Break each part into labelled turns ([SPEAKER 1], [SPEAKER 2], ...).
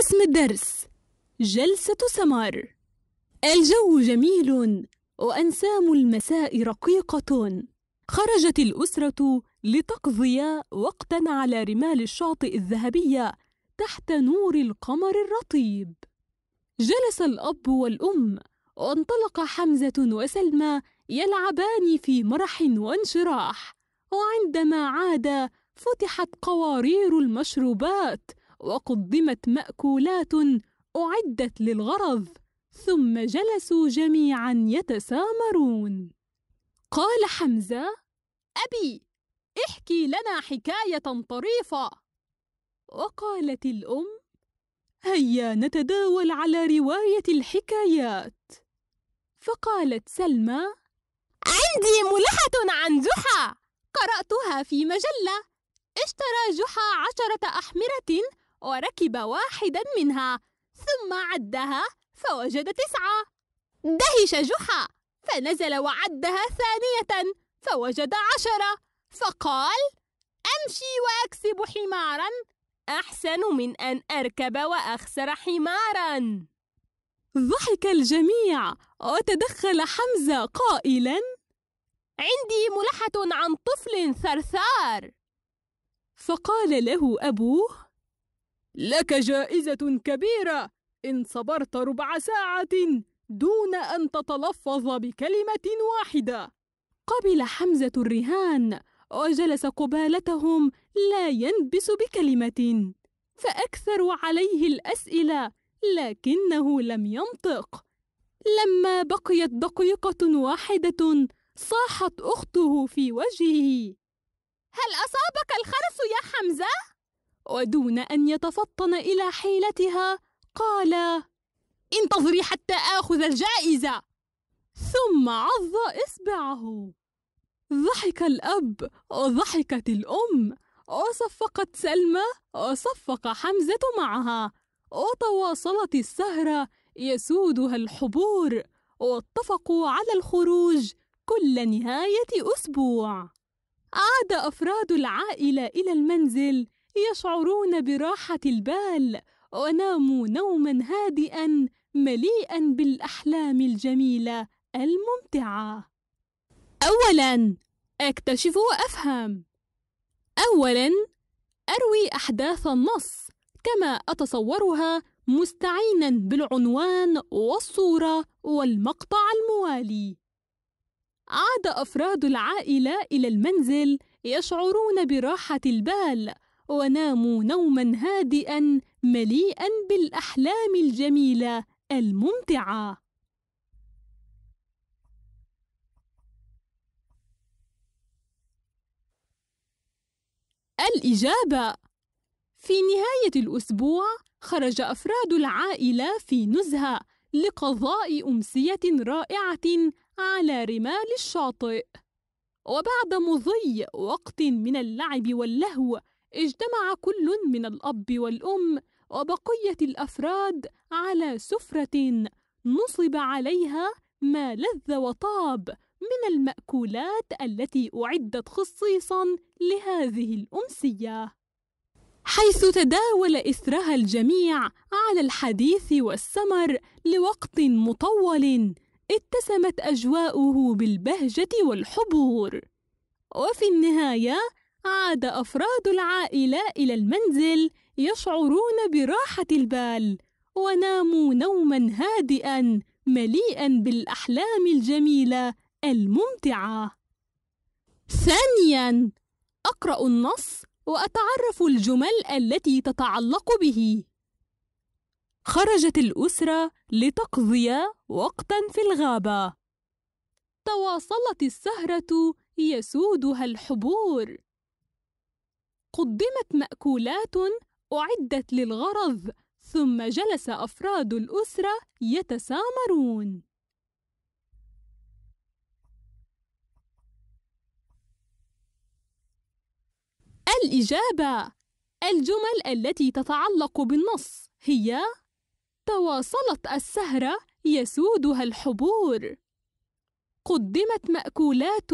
[SPEAKER 1] اسم الدرس جلسة سمر الجو جميل وأنسام المساء رقيقة خرجت الأسرة لتقضي وقتا على رمال الشاطئ الذهبية تحت نور القمر الرطيب جلس الأب والأم وانطلق حمزة وسلمى يلعبان في مرح وانشراح وعندما عادا فتحت قوارير المشروبات وقدمت ماكولات اعدت للغرض ثم جلسوا جميعا يتسامرون قال حمزه ابي احكي لنا حكايه طريفه وقالت الام هيا نتداول على روايه الحكايات فقالت سلمى عندي ملحه عن جحا قراتها في مجله اشترى جحا عشره احمره وركب واحدا منها ثم عدها فوجد تسعة دهش جحا فنزل وعدها ثانية فوجد عشرة فقال أمشي وأكسب حمارا أحسن من أن أركب وأخسر حمارا ضحك الجميع وتدخل حمزة قائلا عندي ملحة عن طفل ثرثار فقال له أبوه لك جائزة كبيرة إن صبرت ربع ساعة دون أن تتلفظ بكلمة واحدة. قبل حمزة الرهان وجلس قبالتهم لا ينبس بكلمة، فأكثروا عليه الأسئلة لكنه لم ينطق. لما بقيت دقيقة واحدة صاحت أخته في وجهه: هل أصابك الخرس يا حمزة؟ ودون أن يتفطن إلى حيلتها قال انتظري حتى آخذ الجائزة ثم عض إصبعه ضحك الأب وضحكت الأم وصفقت سلمى وصفق حمزة معها وتواصلت السهرة يسودها الحبور واتفقوا على الخروج كل نهاية أسبوع عاد أفراد العائلة إلى المنزل يشعرون براحة البال وناموا نوما هادئا مليئا بالأحلام الجميلة الممتعة أولا أكتشف وأفهم أولا أروي أحداث النص كما أتصورها مستعينا بالعنوان والصورة والمقطع الموالي عاد أفراد العائلة إلى المنزل يشعرون براحة البال وناموا نوما هادئا مليئا بالاحلام الجميله الممتعه الاجابه في نهايه الاسبوع خرج افراد العائله في نزهه لقضاء امسيه رائعه على رمال الشاطئ وبعد مضي وقت من اللعب واللهو اجتمع كل من الأب والأم وبقية الأفراد على سفرة نصب عليها ما لذ وطاب من المأكولات التي أعدت خصيصا لهذه الأمسية حيث تداول إثرها الجميع على الحديث والسمر لوقت مطول اتسمت أجواؤه بالبهجة والحبور وفي النهاية عاد أفراد العائلة إلى المنزل يشعرون براحة البال وناموا نوما هادئا مليئا بالأحلام الجميلة الممتعة. ثانيا أقرأ النص وأتعرف الجمل التي تتعلق به. خرجت الأسرة لتقضي وقتا في الغابة. تواصلت السهرة يسودها الحبور. قدمت مأكولات أعدت للغرض ثم جلس أفراد الأسرة يتسامرون الإجابة الجمل التي تتعلق بالنص هي تواصلت السهرة يسودها الحبور قدمت مأكولات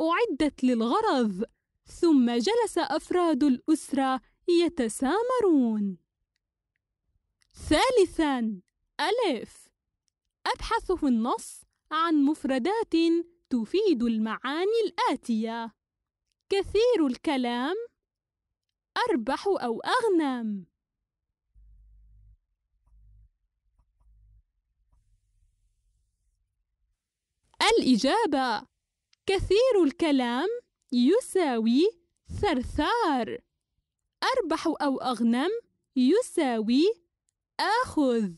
[SPEAKER 1] أعدت للغرض ثم جلس أفراد الأسرة يتسامرون. ثالثاً: ألف في النص عن مفردات تفيد المعاني الآتية: كثير الكلام، أربح أو أغنم. الإجابة: كثير الكلام يساوي ثرثار أربح أو أغنم يساوي آخذ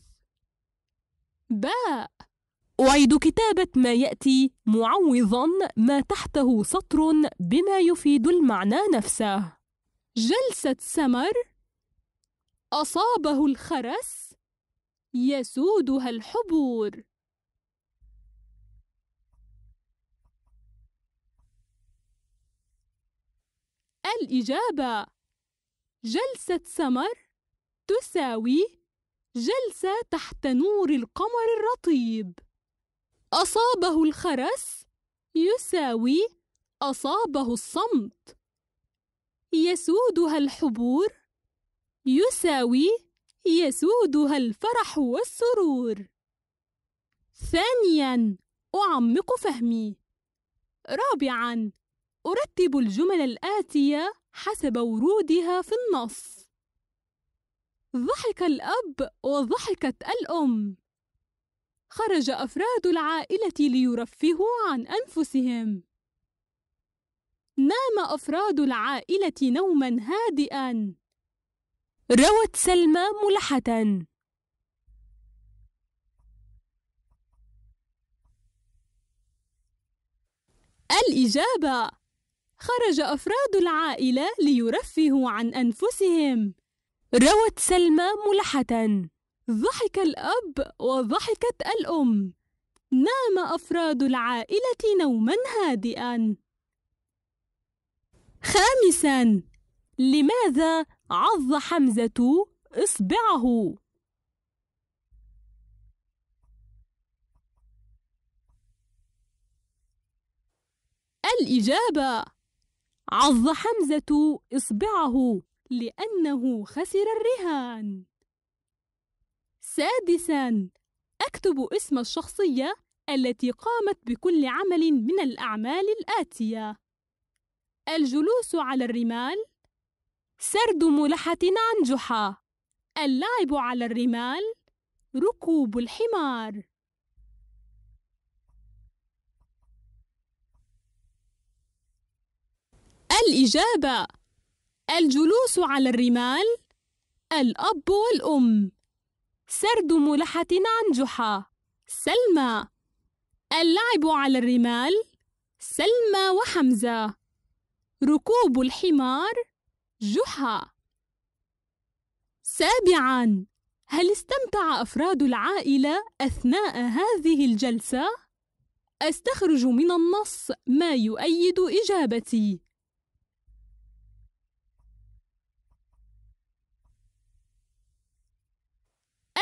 [SPEAKER 1] باء أعيد كتابة ما يأتي معوضا ما تحته سطر بما يفيد المعنى نفسه جلسة سمر أصابه الخرس يسودها الحبور الإجابة جلسة سمر تساوي جلسة تحت نور القمر الرطيب أصابه الخرس يساوي أصابه الصمت يسودها الحبور يساوي يسودها الفرح والسرور ثانيا أعمق فهمي رابعا أرتب الجمل الآتية حسب ورودها في النص ضحك الأب وضحكت الأم خرج أفراد العائلة ليرفهوا عن أنفسهم نام أفراد العائلة نوما هادئا روت سلمى ملحة الإجابة خرج أفراد العائلة ليرفهوا عن أنفسهم روت سلمى ملحة ضحك الأب وضحكت الأم نام أفراد العائلة نوما هادئا خامسا لماذا عض حمزة إصبعه؟ الإجابة عض حمزة إصبعه لأنه خسر الرهان سادسا أكتب اسم الشخصية التي قامت بكل عمل من الأعمال الآتية الجلوس على الرمال سرد ملحة عن جحا اللعب على الرمال ركوب الحمار الإجابة الجلوس على الرمال الأب والأم سرد ملحة عن جحا سلمى اللعب على الرمال سلمى وحمزة ركوب الحمار جحا سابعا هل استمتع أفراد العائلة أثناء هذه الجلسة؟ أستخرج من النص ما يؤيد إجابتي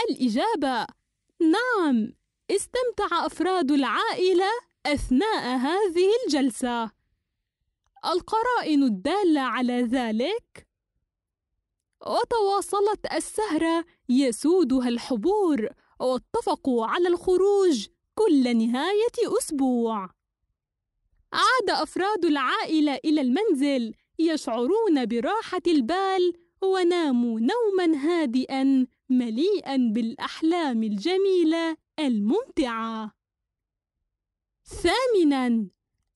[SPEAKER 1] الإجابة نعم استمتع أفراد العائلة أثناء هذه الجلسة القرائن الدالة على ذلك وتواصلت السهرة يسودها الحبور واتفقوا على الخروج كل نهاية أسبوع عاد أفراد العائلة إلى المنزل يشعرون براحة البال وناموا نوما هادئا مليئا بالأحلام الجميلة الممتعة. ثامناً: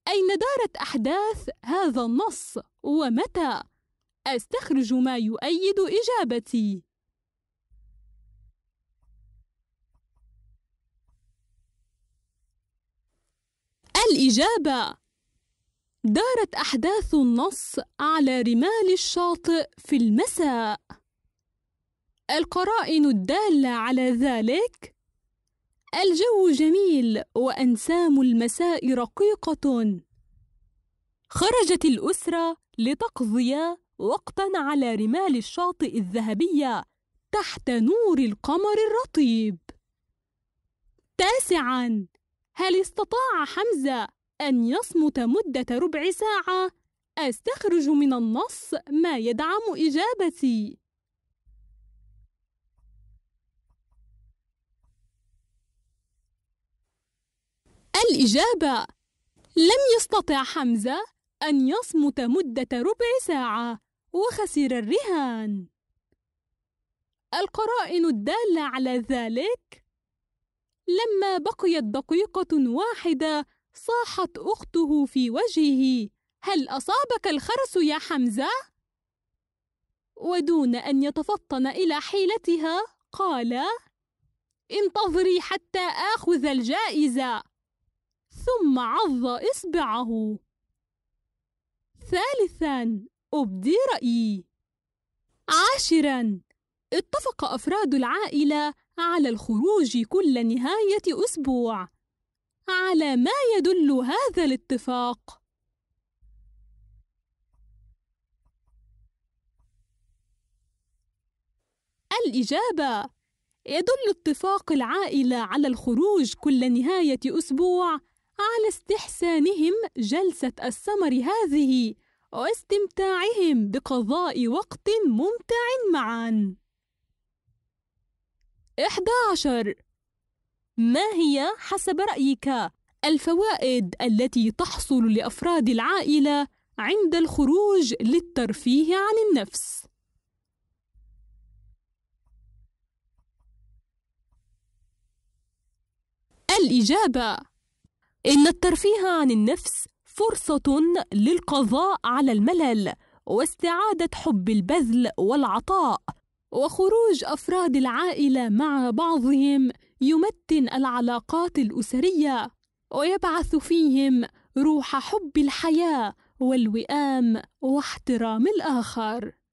[SPEAKER 1] أين دارت أحداث هذا النص ومتى؟ أستخرج ما يؤيد إجابتي. الإجابة: دارت أحداث النص على رمال الشاطئ في المساء. القرائن الدالة على ذلك الجو جميل وأنسام المساء رقيقة خرجت الأسرة لتقضي وقتا على رمال الشاطئ الذهبية تحت نور القمر الرطيب تاسعا هل استطاع حمزة أن يصمت مدة ربع ساعة؟ أستخرج من النص ما يدعم إجابتي الإجابة لم يستطع حمزة أن يصمت مدة ربع ساعة وخسر الرهان القرائن الدالة على ذلك لما بقيت دقيقة واحدة صاحت أخته في وجهه هل أصابك الخرس يا حمزة؟ ودون أن يتفطن إلى حيلتها قال انتظري حتى آخذ الجائزة ثم عض إصبعه ثالثا أبدي رأيي عاشرا اتفق أفراد العائلة على الخروج كل نهاية أسبوع على ما يدل هذا الاتفاق الإجابة يدل اتفاق العائلة على الخروج كل نهاية أسبوع على استحسانهم جلسة السمر هذه واستمتاعهم بقضاء وقت ممتع معا. 11 ما هي حسب رأيك الفوائد التي تحصل لأفراد العائلة عند الخروج للترفيه عن النفس؟ الإجابة إن الترفيه عن النفس فرصة للقضاء على الملل واستعادة حب البذل والعطاء وخروج أفراد العائلة مع بعضهم يمتن العلاقات الأسرية ويبعث فيهم روح حب الحياة والوئام واحترام الآخر